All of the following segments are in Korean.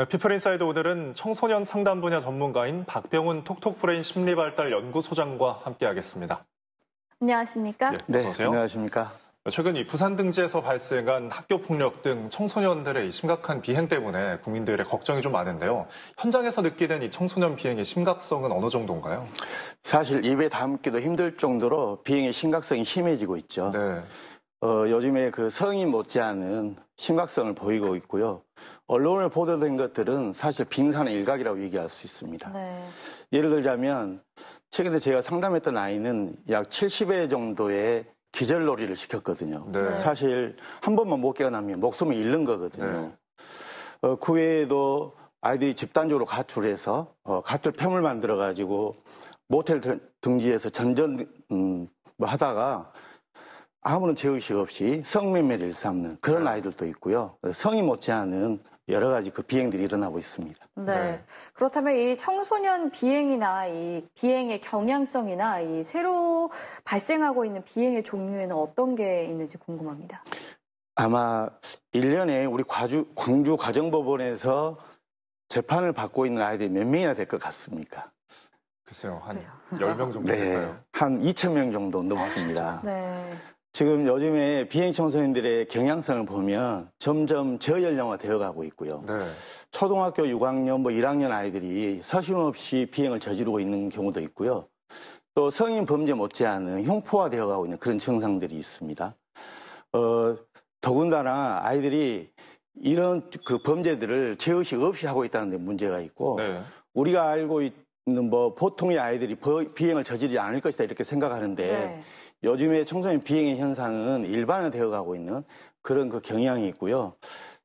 네, 피플인사이드 오늘은 청소년 상담 분야 전문가인 박병훈 톡톡브레인 심리발달 연구소장과 함께하겠습니다. 안녕하십니까? 예, 네, 네 안녕하십니까? 최근 이 부산 등지에서 발생한 학교 폭력 등 청소년들의 심각한 비행 때문에 국민들의 걱정이 좀 많은데요. 현장에서 느끼는 이 청소년 비행의 심각성은 어느 정도인가요? 사실 입에 담기도 힘들 정도로 비행의 심각성이 심해지고 있죠. 네. 어, 요즘에 그성이 못지않은 심각성을 보이고 있고요. 언론에 보도된 것들은 사실 빙산의 일각이라고 얘기할 수 있습니다. 네. 예를 들자면 최근에 제가 상담했던 아이는 약 70회 정도의 기절놀이를 시켰거든요. 네. 네. 사실 한 번만 못 깨어나면 목숨을 잃는 거거든요. 네. 어, 그 외에도 아이들이 집단적으로 가출해서 어, 가출 팸을 만들어 가지고 모텔 등지에서 전전 음, 뭐 하다가 아무런 죄의식 없이 성매매를 일삼는 그런 네. 아이들도 있고요. 성이 못지않은 여러 가지 그 비행들이 일어나고 있습니다. 네. 네. 그렇다면 이 청소년 비행이나 이 비행의 경향성이나 이 새로 발생하고 있는 비행의 종류에는 어떤 게 있는지 궁금합니다. 아마 1년에 우리 과주, 광주 과정법원에서 재판을 받고 있는 아이들이 몇 명이나 될 것 같습니까? 글쎄요, 한 10명 정도 네, 될까요? 한 2천 명 정도 넘습니다. 아, 네. 지금 요즘에 비행 청소년들의 경향성을 보면 점점 저연령화 되어가고 있고요. 네. 초등학교 6학년, 뭐 1학년 아이들이 서심없이 비행을 저지르고 있는 경우도 있고요. 또 성인 범죄 못지않은 흉포화 되어가고 있는 그런 증상들이 있습니다. 어, 더군다나 아이들이 이런 그 범죄들을 제의식 없이 하고 있다는 데 문제가 있고 네. 우리가 알고 있는 뭐 보통의 아이들이 비행을 저지르지 않을 것이다 이렇게 생각하는데 네. 요즘에 청소년 비행의 현상은 일반화되어 가고 있는 그런 그 경향이 있고요.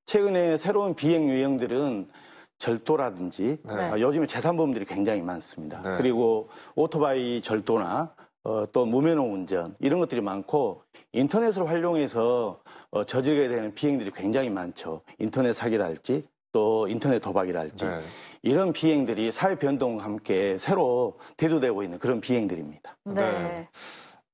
최근에 새로운 비행 유형들은 절도라든지 네. 아, 요즘에 재산범들이 굉장히 많습니다. 네. 그리고 오토바이 절도나 어, 또 무면허 운전 이런 것들이 많고 인터넷을 활용해서 어, 저지르게 되는 비행들이 굉장히 많죠. 인터넷 사기랄지 또 인터넷 도박이랄지 네. 이런 비행들이 사회 변동과 함께 새로 대두되고 있는 그런 비행들입니다. 네. 네.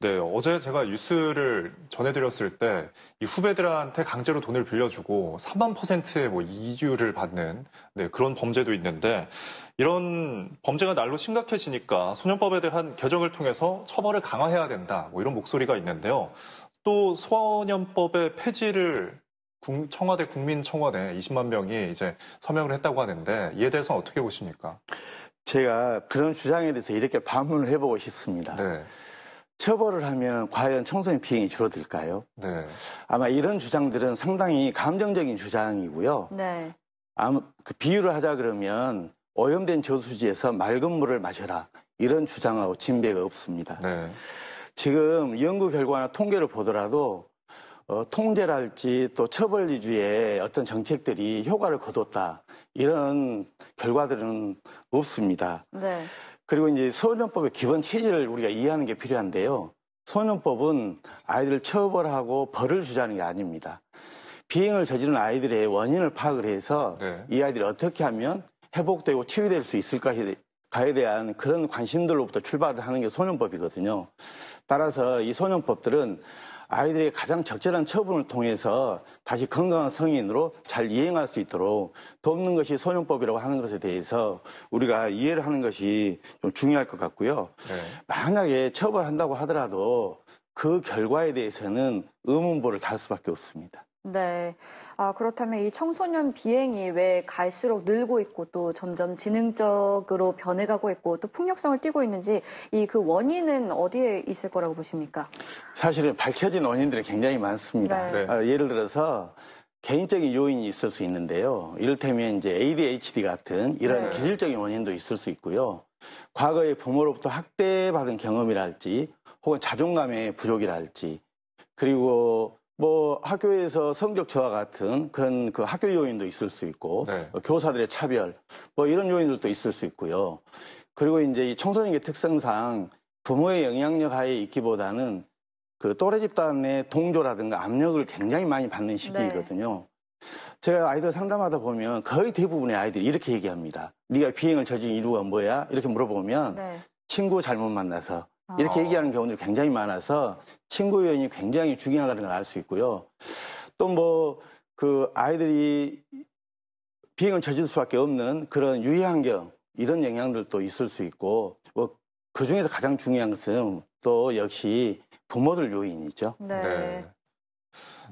네, 어제 제가 뉴스를 전해드렸을 때 이 후배들한테 강제로 돈을 빌려주고 3만 퍼센트의 뭐 이율을 받는 네, 그런 범죄도 있는데 이런 범죄가 날로 심각해지니까 소년법에 대한 개정을 통해서 처벌을 강화해야 된다 뭐 이런 목소리가 있는데요. 또 소년법의 폐지를 청와대 국민청와대 20만 명이 이제 서명을 했다고 하는데 이에 대해서 어떻게 보십니까? 제가 그런 주장에 대해서 이렇게 반문을 해보고 싶습니다. 네. 처벌을 하면 과연 청소년 비행이 줄어들까요? 네. 아마 이런 주장들은 상당히 감정적인 주장이고요. 네. 아마 그 비유를 하자 그러면 오염된 저수지에서 맑은 물을 마셔라 이런 주장하고 진배가 없습니다. 네. 지금 연구 결과나 통계를 보더라도 어, 통제랄지 또 처벌 위주의 어떤 정책들이 효과를 거뒀다 이런 결과들은 없습니다. 네. 그리고 이제 소년법의 기본 취지를 우리가 이해하는 게 필요한데요. 소년법은 아이들을 처벌하고 벌을 주자는 게 아닙니다. 비행을 저지른 아이들의 원인을 파악을 해서 네. 이 아이들이 어떻게 하면 회복되고 치유될 수 있을까에 대한 그런 관심들로부터 출발을 하는 게 소년법이거든요. 따라서 이 소년법들은 아이들의 가장 적절한 처분을 통해서 다시 건강한 성인으로 잘 이행할 수 있도록 돕는 것이 소년법이라고 하는 것에 대해서 우리가 이해를 하는 것이 좀 중요할 것 같고요. 네. 만약에 처벌한다고 하더라도 그 결과에 대해서는 의문부를 달 수밖에 없습니다. 네. 아, 그렇다면 이 청소년 비행이 왜 갈수록 늘고 있고 또 점점 지능적으로 변해가고 있고 또 폭력성을 띠고 있는지 이 그 원인은 어디에 있을 거라고 보십니까? 사실은 밝혀진 원인들이 굉장히 많습니다. 네. 네. 아, 예를 들어서 개인적인 요인이 있을 수 있는데요. 이를테면 이제 ADHD 같은 이런 네. 기질적인 원인도 있을 수 있고요. 과거에 부모로부터 학대받은 경험이랄지 혹은 자존감의 부족이랄지 그리고 뭐 학교에서 성적 저하 같은 그런 그 학교 요인도 있을 수 있고 네. 교사들의 차별 뭐 이런 요인들도 있을 수 있고요. 그리고 이제 이청소년기 특성상 부모의 영향력 하에 있기보다는 그 또래 집단의 동조라든가 압력을 굉장히 많이 받는 네. 시기이거든요. 네. 제가 아이들 상담하다 보면 거의 대부분의 아이들이 이렇게 얘기합니다. 네가 비행을 저지른 이유가 뭐야? 이렇게 물어보면 네. 친구 잘못 만나서 이렇게 아. 얘기하는 경우들이 굉장히 많아서 친구 요인이 굉장히 중요하다는 걸 알 수 있고요. 또 뭐 그 아이들이 비행을 저질 수밖에 없는 그런 유해 환경 이런 영향들도 있을 수 있고 뭐 그 중에서 가장 중요한 것은 또 역시 부모들 요인이죠. 네. 네.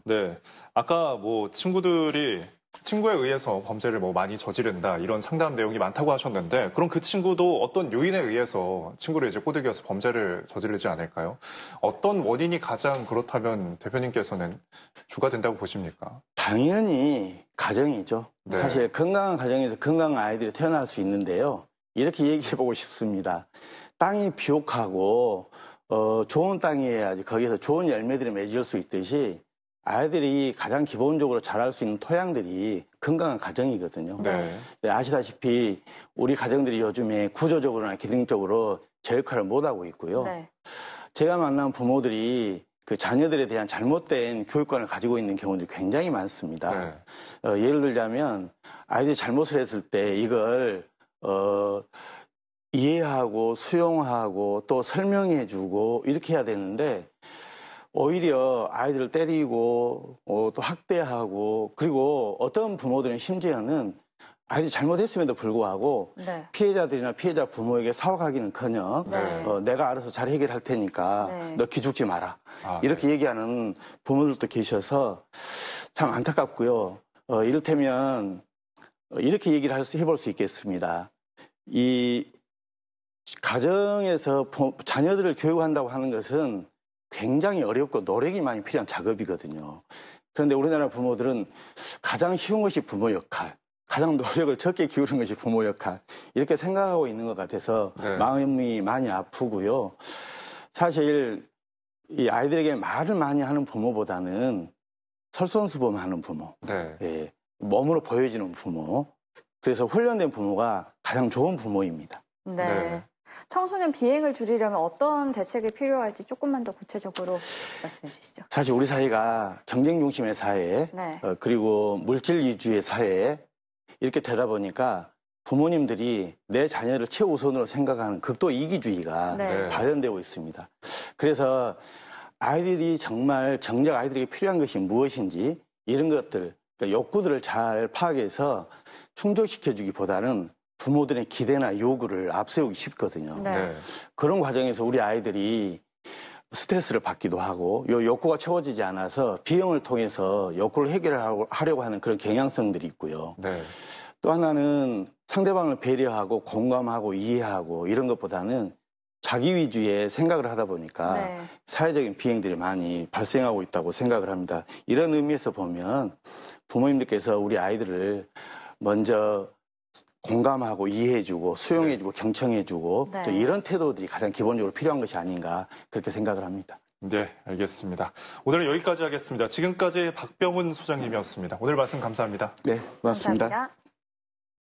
네. 아까 뭐 친구들이 친구에 의해서 범죄를 뭐 많이 저지른다 이런 상담 내용이 많다고 하셨는데 그럼 그 친구도 어떤 요인에 의해서 친구를 이제 꼬드겨서 범죄를 저지르지 않을까요? 어떤 원인이 가장 그렇다면 대표님께서는 주가 된다고 보십니까? 당연히 가정이죠. 네. 사실 건강한 가정에서 건강한 아이들이 태어날 수 있는데요. 이렇게 얘기해 보고 싶습니다. 땅이 비옥하고 어, 좋은 땅이어야지 거기에서 좋은 열매들이 맺을 수 있듯이 아이들이 가장 기본적으로 자랄 수 있는 토양들이 건강한 가정이거든요. 네. 네 아시다시피 우리 가정들이 요즘에 구조적으로나 기능적으로 제 역할을 못하고 있고요. 네. 제가 만난 부모들이 그 자녀들에 대한 잘못된 교육관을 가지고 있는 경우들이 굉장히 많습니다. 네. 어, 예를 들자면 아이들이 잘못을 했을 때 이걸 어, 이해하고 수용하고 또 설명해주고 이렇게 해야 되는데 오히려 아이들을 때리고 어, 또 학대하고 그리고 어떤 부모들은 심지어는 아이들이 잘못했음에도 불구하고 네. 피해자들이나 피해자 부모에게 사과하기는커녕 네. 어, 내가 알아서 잘 해결할 테니까 네. 너 기죽지 마라 아, 네. 이렇게 얘기하는 부모들도 계셔서 참 안타깝고요. 어, 이를테면 이렇게 얘기를 할 수, 해볼 수 있겠습니다. 이 가정에서 자녀들을 교육한다고 하는 것은 굉장히 어렵고 노력이 많이 필요한 작업이거든요. 그런데 우리나라 부모들은 가장 쉬운 것이 부모 역할, 가장 노력을 적게 기울인 것이 부모 역할 이렇게 생각하고 있는 것 같아서 네. 마음이 많이 아프고요. 사실 이 아이들에게 말을 많이 하는 부모보다는 설선수범하는 부모, 네. 예, 몸으로 보여지는 부모. 그래서 훈련된 부모가 가장 좋은 부모입니다. 네. 네. 청소년 비행을 줄이려면 어떤 대책이 필요할지 조금만 더 구체적으로 말씀해 주시죠. 사실 우리 사회가 경쟁 중심의 사회, 네. 어, 그리고 물질 위주의 사회 이렇게 되다 보니까 부모님들이 내 자녀를 최우선으로 생각하는 극도 이기주의가 네. 네. 발현되고 있습니다. 그래서 아이들이 정말 정작 아이들에게 필요한 것이 무엇인지 이런 것들 그러니까 욕구들을 잘 파악해서 충족시켜주기보다는 부모들의 기대나 요구를 앞세우기 쉽거든요. 네. 네. 그런 과정에서 우리 아이들이 스트레스를 받기도 하고 요 욕구가 채워지지 않아서 비용을 통해서 욕구를 해결하려고 하는 그런 경향성들이 있고요. 네. 또 하나는 상대방을 배려하고 공감하고 이해하고 이런 것보다는 자기 위주의 생각을 하다 보니까 네. 사회적인 비행들이 많이 발생하고 있다고 생각을 합니다. 이런 의미에서 보면 부모님들께서 우리 아이들을 먼저 공감하고 이해해주고 수용해주고 네. 경청해주고 네. 이런 태도들이 가장 기본적으로 필요한 것이 아닌가 그렇게 생각을 합니다. 네, 알겠습니다. 오늘은 여기까지 하겠습니다. 지금까지 박병훈 소장님이었습니다. 오늘 말씀 감사합니다. 네, 고맙습니다 감사합니다.